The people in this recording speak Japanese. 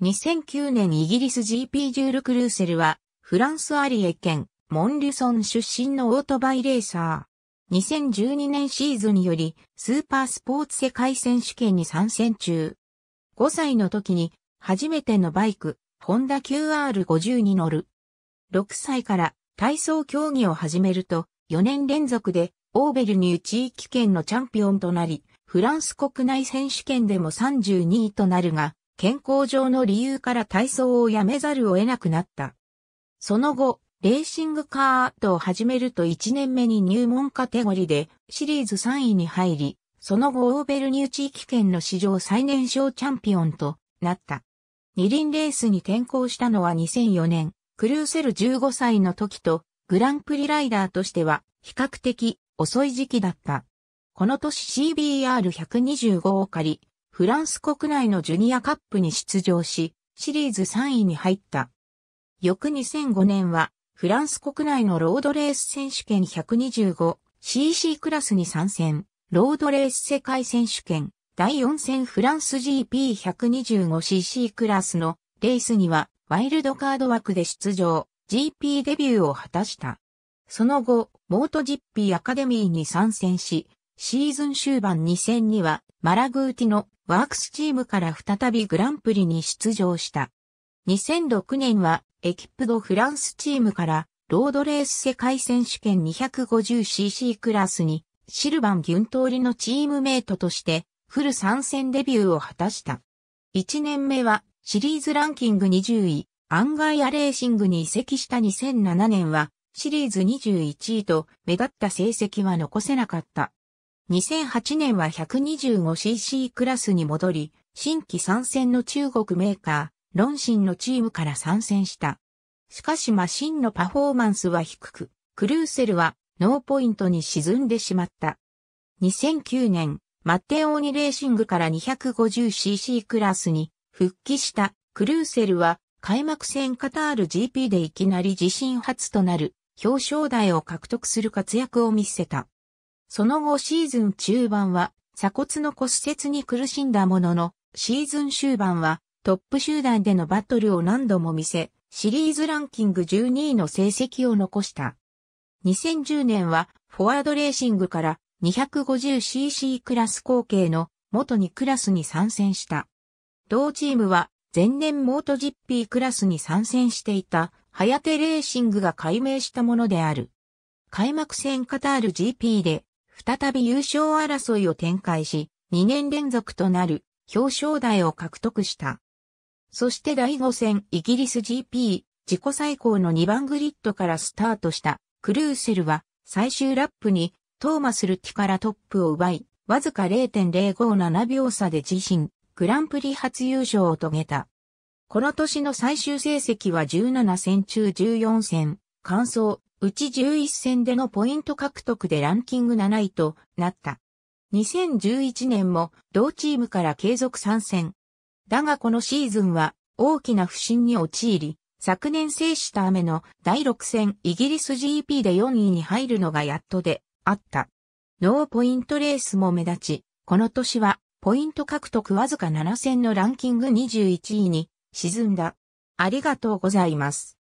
2009年イギリス GP ジュール・クルーセルは、フランスアリエ県、モンリュソン出身のオートバイレーサー。2012年シーズンにより、スーパースポーツ世界選手権に参戦中。5歳の時に、初めてのバイク、ホンダ QR50 に乗る。6歳から体操競技を始めると、4年連続で、オーベルニュー地域圏のチャンピオンとなり、フランス国内選手権でも32位となるが、健康上の理由から体操をやめざるを得なくなった。その後、レーシングカートを始めると1年目に入門カテゴリーでシリーズ3位に入り、その後オーベルニュー地域圏の史上最年少チャンピオンとなった。二輪レースに転向したのは2004年、クルーセル15歳の時とグランプリライダーとしては比較的遅い時期だった。この年 CBR125 を借り、フランス国内のジュニアカップに出場し、シリーズ3位に入った。翌2005年は、フランス国内のロードレース選手権 125cc クラスに参戦、ロードレース世界選手権、第4戦フランス GP125cc クラスのレースには、ワイルドカード枠で出場、GP デビューを果たした。その後、モートジッピーアカデミーに参戦し、シーズン終盤2戦には、マラグーティのワークスチームから再びグランプリに出場した。2006年はエキップドフランスチームからロードレース世界選手権 250cc クラスにシルバン・ギュントーリのチームメイトとしてフル参戦デビューを果たした。1年目はシリーズランキング20位、アンガイアレーシングに移籍した2007年はシリーズ21位と目立った成績は残せなかった。2008年は 125cc クラスに戻り、新規参戦の中国メーカー、ロンシンのチームから参戦した。しかしマシンのパフォーマンスは低く、クルーセルはノーポイントに沈んでしまった。2009年、マッテオーニレーシングから 250cc クラスに復帰したクルーセルは開幕戦カタール GP でいきなり自身初となる表彰台を獲得する活躍を見せた。その後シーズン中盤は鎖骨の骨折に苦しんだものの、シーズン終盤はトップ集団でのバトルを何度も見せ、シリーズランキング12位の成績を残した。2010年はフォワードレーシングから 250cc クラス後継の元にクラスに参戦した。同チームは前年モート GP クラスに参戦していたハヤテレーシングが解明したものである。開幕戦カタール GP で再び優勝争いを展開し、2年連続となる表彰台を獲得した。そして第5戦イギリス GP 自己最高の2番グリッドからスタートしたクルーセルは最終ラップにトーマス・ルティからトップを奪い、わずか0.057秒差で自身、グランプリ初優勝を遂げた。この年の最終成績は17戦中14戦、完走うち11戦でのポイント獲得でランキング7位となった。2011年も同チームから継続参戦。だがこのシーズンは大きな不振に陥り、昨年制した雨の第6戦イギリス GP で4位に入るのがやっとであった。ノーポイントレースも目立ち、この年はポイント獲得わずか7戦のランキング21位に沈んだ。ありがとうございます。